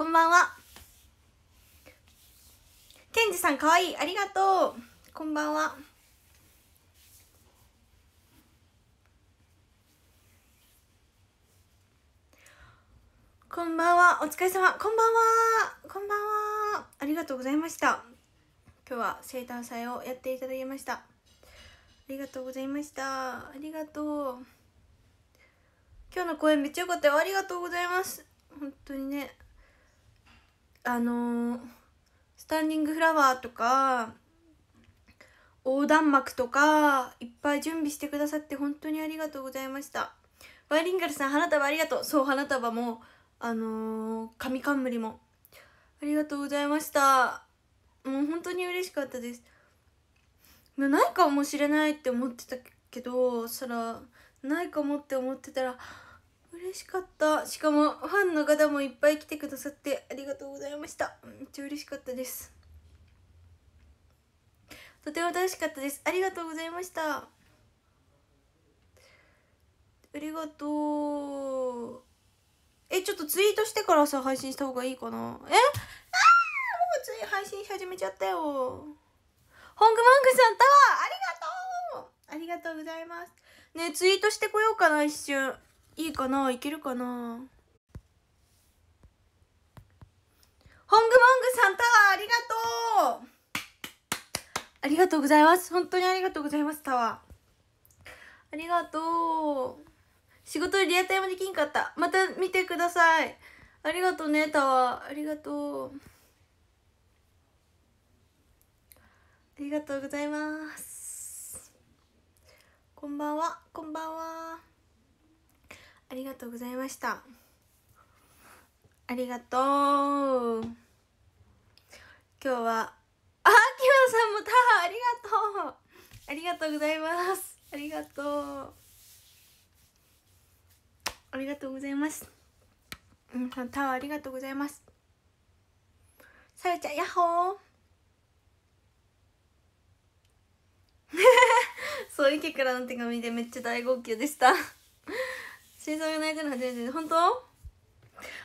こんばんはケンジさんかわいいありがとうこんばんはこんばんはお疲れ様こんばんはこんばんはありがとうございました今日は生誕祭をやっていただきましたありがとうございましたありがとう今日の公演めっちゃ良かったよありがとうございます本当にねあのー、スタンディングフラワーとか横断幕とかいっぱい準備してくださって本当にありがとうございましたバイリンガルさん花束ありがとうそう花束もあのー、紙冠もありがとうございましたもう本当に嬉しかったですないかもしれないって思ってたけどそらないかもって思ってたら嬉しかったしかもファンの方もいっぱい来てくださってありがとうございましためっちゃ嬉しかったですとても楽しかったですありがとうございましたありがとうえちょっとツイートしてからさ配信した方がいいかなえああもうつい配信し始めちゃったよホングモングさんタワーありがとうありがとうございますねツイートしてこようかな一瞬いいかないけるかなホングモングさんタワーありがとうありがとうございます本当にありがとうございますタワーありがとう仕事でリアタイもできんかったまた見てくださいありがとうねタワーありがとうありがとうございますこんばんはこんばんはありがとうございましたありがとう今日はあきむさんもたハありがとうありがとうございますありがとうありがとうございますうんさんターありがとうございますさよちゃんやっほー そういけからの手紙でめっちゃ大号泣でした水槽が泣いの初めて本当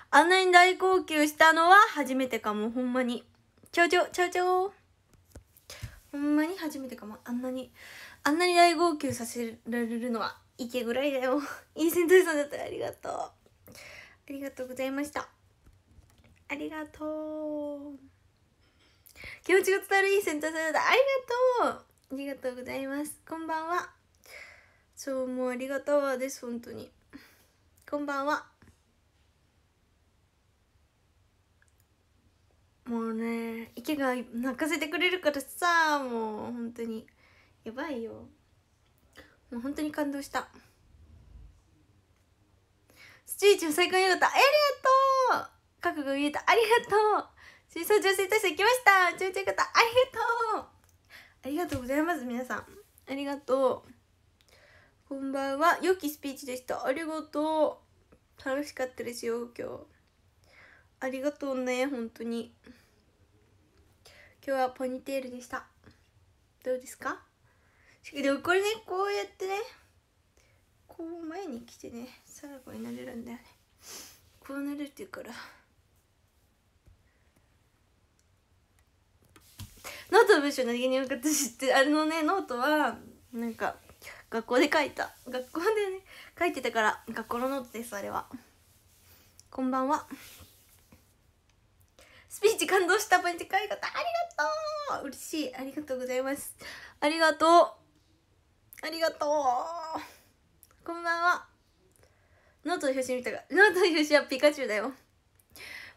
あんなに大号泣したのは初めてかもほんまにちょうちょちょうちょほんまに初めてかもあんなにあんなに大号泣させられるのは池ぐらいだよいい セントさんだったらありがとうありがとうございましたありがとう気持ちが伝わるいいセントさんだったありがとうありがとうございますこんばんはそうもうありがとうです本当にこんばんはもうね池が泣かせてくれるからさもう本当にやばいよもう本当に感動したスチーチも最高によかったありがとう覚悟言えたありがとう水槽女性として来ましたちょいちょい方ありがとうありがとうございます皆さんありがとうこんばんは。良きスピーチでした。ありがとう。楽しかったですよ、今日。ありがとうね、本当に。今日はポニーテールでした。どうですかでもこれね、こうやってね、こう前に来てね、最後になれるんだよね。こうなれてうから。ノートの文章何気に分かったしって、あのね、ノートは、なんか、学校で書いた学校でね書いてたから学校のノートですあれはこんばんはスピーチ感動したポイント書い方ありがとう嬉しいありがとうございますありがとうありがとうこんばんはノートの表紙見たがノートの表紙はピカチュウだよ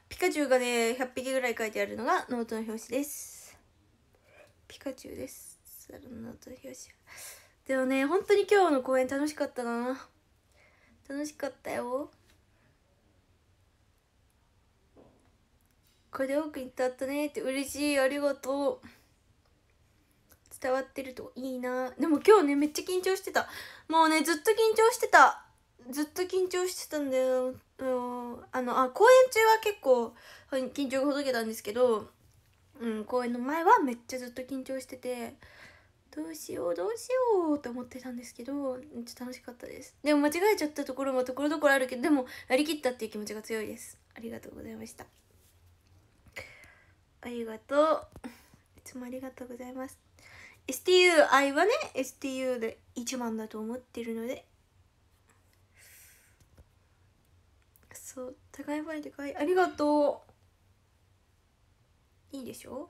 ピカチュウがね100匹ぐらい書いてあるのがノートの表紙ですピカチュウですノートの表紙でもね本当に今日の公演楽しかったな楽しかったよこれで奥にわったねって嬉しいありがとう伝わってるといいなでも今日ねめっちゃ緊張してたもうねずっと緊張してたずっと緊張してたんだよあのあ公演中は結構緊張がほどけたんですけどうん公演の前はめっちゃずっと緊張しててどうしようどうしようと思ってたんですけどめっちゃ楽しかったですでも間違えちゃったところもところどころあるけどでもやりきったっていう気持ちが強いですありがとうございましたありがとういつもありがとうございます STU 愛はね STU で一番だと思ってるのでそう高いファでかいありがとういいでしょ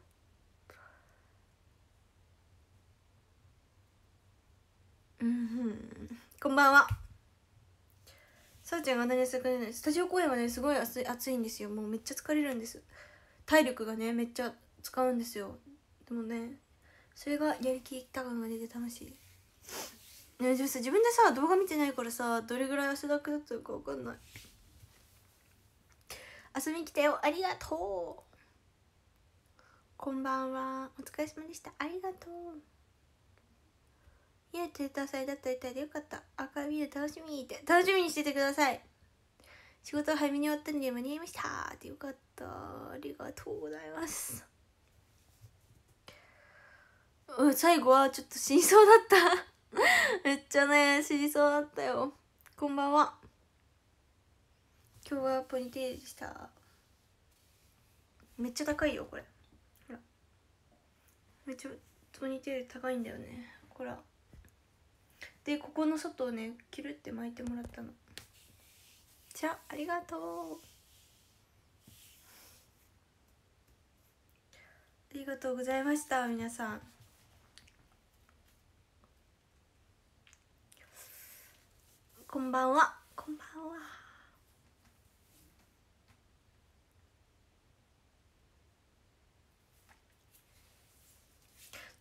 うん、こんばんはさあちゃんが何すくないスタジオ公演はねすごい暑い暑いんですよもうめっちゃ疲れるんです体力がねめっちゃ使うんですよでもねそれがやる気高が出て楽しいねゃあさ自分でさ動画見てないからさどれぐらい汗だくだったのか分かんない遊びに来たよありがとうこんばんはお疲れ様でしたありがとういや、チューター祭だったりたいでよかった。赤いビール楽しみって、楽しみにしててください。仕事早めに終わったので間に合いました。ってよかった。ありがとうございます。うん、最後はちょっと死にそうだった めっちゃね、死にそうだったよ。こんばんは。今日はポニテールでした。めっちゃ高いよ、これ。ほら。めっちゃポニテール高いんだよね。ほら。でここの外をねキルって巻いてもらったのじゃありがとうありがとうございました皆さんこんばんはこんばんは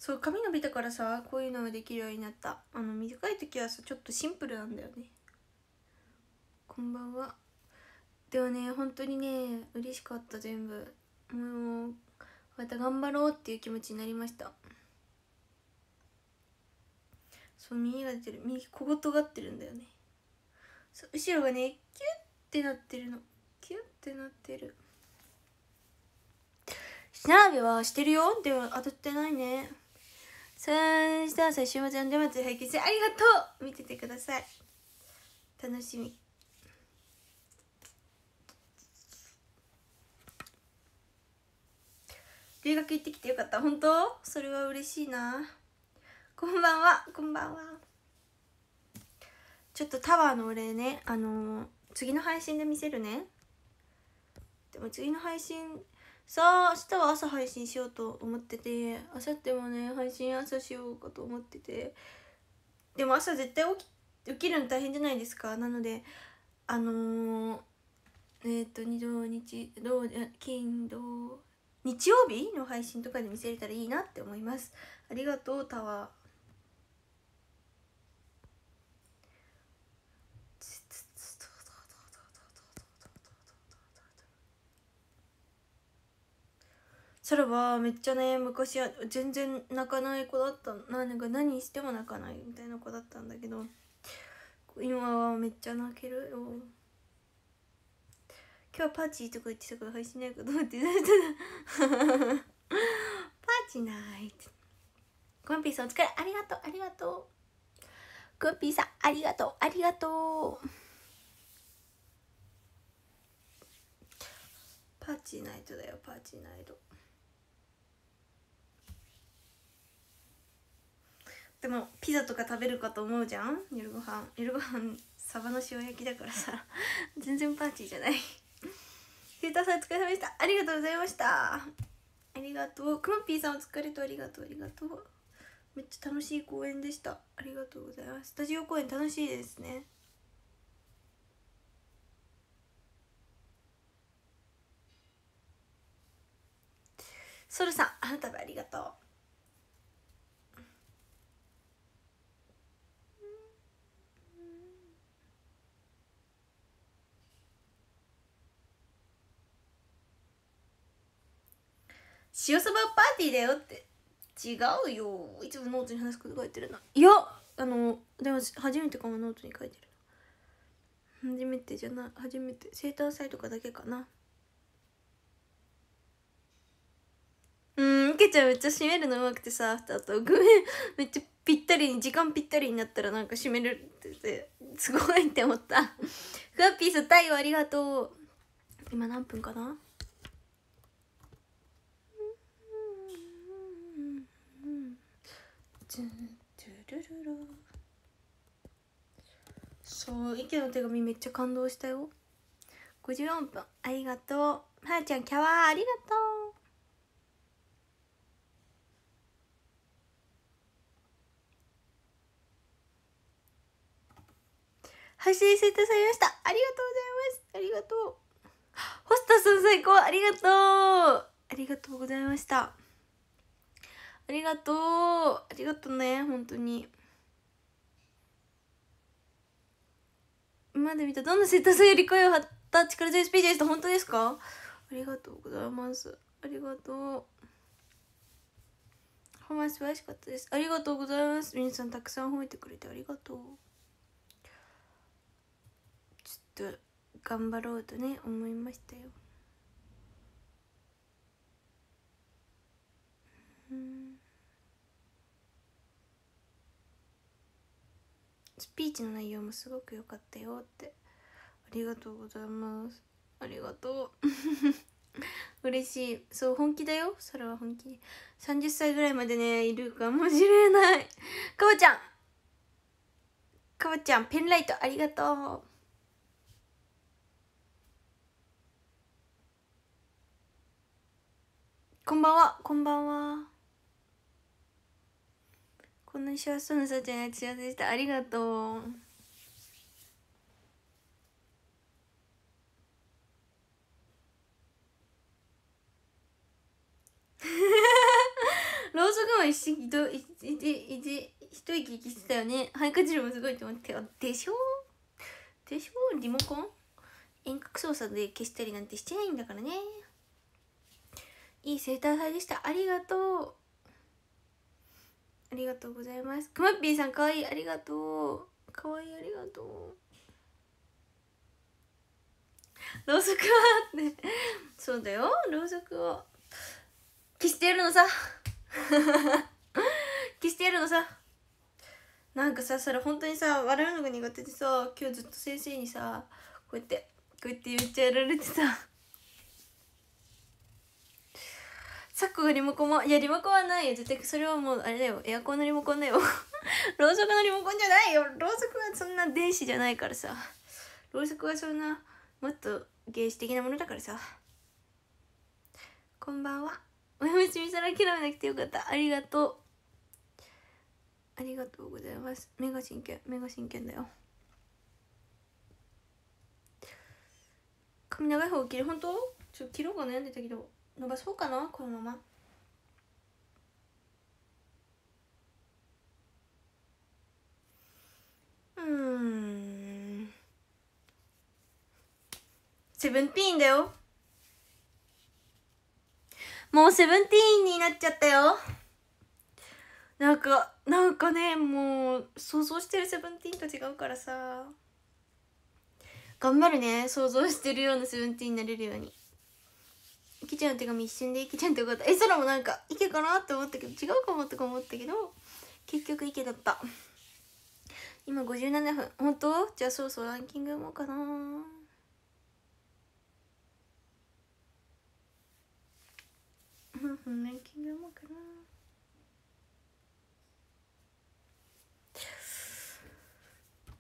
そう髪伸びたからさこういうのができるようになったあの短い時はさちょっとシンプルなんだよねこんばんはではね本当にね嬉しかった全部もうまた頑張ろうっていう気持ちになりましたそう耳が出てる右小言がってるんだよねそう後ろがねキュッてなってるのキュッてなってる歯並びはしてるよでも当たってないね3スターさん週末の出待り拝見してありがとう見ててください楽しみ留学行ってきてよかった本当それは嬉しいなこんばんはこんばんはちょっとタワーのお礼ねあのー、次の配信で見せるねでも次の配信さあ明日は朝配信しようと思ってて明後日もね配信朝しようかと思っててでも朝絶対起き起きるの大変じゃないですかなのであのー、えー、っと土日土金土日曜日の配信とかで見せれたらいいなって思いますありがとうタワーサラはめっちゃね昔は全然泣かない子だったなか何しても泣かないみたいな子だったんだけど今はめっちゃ泣けるよ今日はパーチーとか言ってたから配信ないかどって言ったらパーチないっコンピーさんお疲れありがとうありがとうコンピーさんありがとうありがとうパーチナイトだよパーチナイトでもピザとか食べるかと思うじゃん夜ご飯夜ご飯サバの塩焼きだからさ 全然パーティーじゃないヒーターさんお疲れ様でしたありがとうございましたありがとうくまぴーさんお疲れとありがとうありがとうめっちゃ楽しい公演でしたありがとうございますスタジオ公演楽しいですねソルさん花束ありがとう塩そばパーティーだよって違うよいつもノートに話すこと書いてるないやあのでも初めてかもノートに書いてる初めてじゃない初めて生誕祭とかだけかなうんけちゃんめっちゃ締めるのうまくてさアターとごめんめっちゃぴったりに時間ぴったりになったらなんか締めるっててすごいって思ったふわピース太陽ありがとう今何分かなそう池の手紙めっちゃ感動したよ54分ありがとうはー、ちゃんキャワーありがとう配信していただきましたありがとうございますありがとう ホストさん最高ありがとうありがとうございましたありがとうありがとね本当に今まで見たどんな生徒さんより声を張った力強いスピーチでした本当ですかありがとうございますありがとうほんまマ素晴らしかったですありがとうございます皆さんたくさん褒めてくれてありがとうちょっと頑張ろうとね思いましたようんスピーチの内容もすごく良かったよってありがとうございますありがとう 嬉しいそう本気だよそれは本気30歳ぐらいまでねいるかもしれないかわちゃんかわちゃんペンライトありがとうこんばんは、こんばんは。こんなに幸せそうなさちゃんや幸せでしたありがとうロうソクも一息一息一息息してたよね肺活量もすごいと思ってでしょでしょリモコン遠隔操作で消したりなんてしてないんだからねいい生態祭でしたありがとうありがとうございますくまっぴーさんかわいいありがとうかわいいありがとうろうそくはってそうだよろうそくを消してやるのさ 消してやるのさなんかさそれ本当にさ笑うのが苦手でさ今日ずっと先生にさこうやってこうやって言っちゃやられてささっがリモコンもいやリモコンはないよ絶対それはもうあれだよエアコンのリモコンだよ ろうそくのリモコンじゃないよろうそくはそんな電子じゃないからさろうそくはそんなもっと原始的なものだからさこんばんはおやむしみさら諦めなくてよかったありがとうありがとうございます目が真剣目が真剣だよ髪長い方を切る本当ちょっと切ろうか悩んでたけど伸ばそうかなこのままうんセブンティーンだよもうセブンティーンになっちゃったよなんかなんかねもう想像してるセブンティーンと違うからさ頑張るね想像してるようなセブンティーンになれるようにきちゃんの手紙一瞬でいけちゃんってよかったえそらもなんかいけかなって思ったけど違うかもとか思ったけど結局いけだった今57分本当じゃあそろそろランキング読もうかなうんランキング読もうかな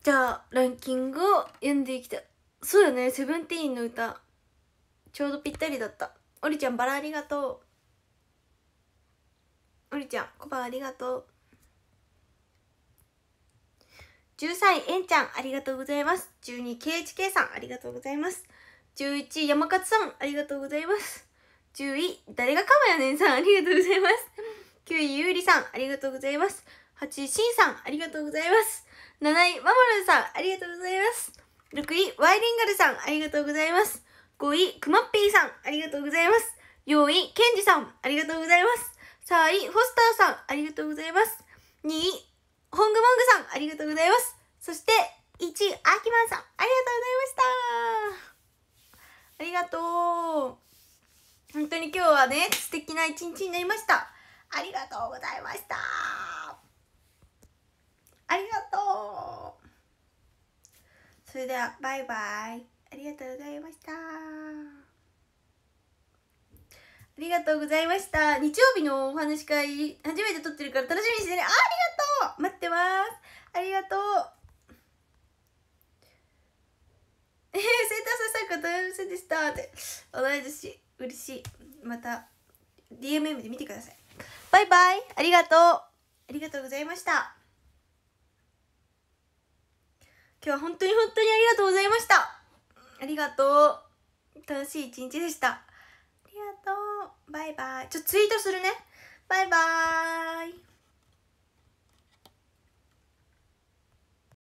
じゃあランキングを読んでいきたいそうよね「セブンティーンの歌ちょうどぴったりだったおりちゃんバラありがとうおりちゃんコバありがとう13位えんちゃんありがとうございます12位 KHK さんありがとうございます11位山勝さんありがとうございます10位誰がかまやねんさんありがとうございます9位ゆうりさんありがとうございます8位しんさんありがとうございます7位まもるさんありがとうございます6位ワイリンガルさんありがとうございます5位、くまっぴーさん、ありがとうございます。4位、けんじさん、ありがとうございます。3位、ホスターさん、ありがとうございます。2位、ホングモングさん、ありがとうございます。そして、1位、アキマンさん、ありがとうございました。ありがとう。本当に今日はね、素敵な一日になりました。ありがとうございました。ありがとう。それでは、バイバイ。ありがとうございましたありがとうございました日曜日のお話会初めて撮ってるから楽しみにしてねあありがとう待ってますありがとうえー、生誕祭参加大ませんでしたって同い年嬉しいまた DMM で見てくださいバイバイありがとうありがとうございました今日は本当に本当にありがとうございましたありがとう楽しい一日でしたありがとうバイバイちょツイートするねバイバーイ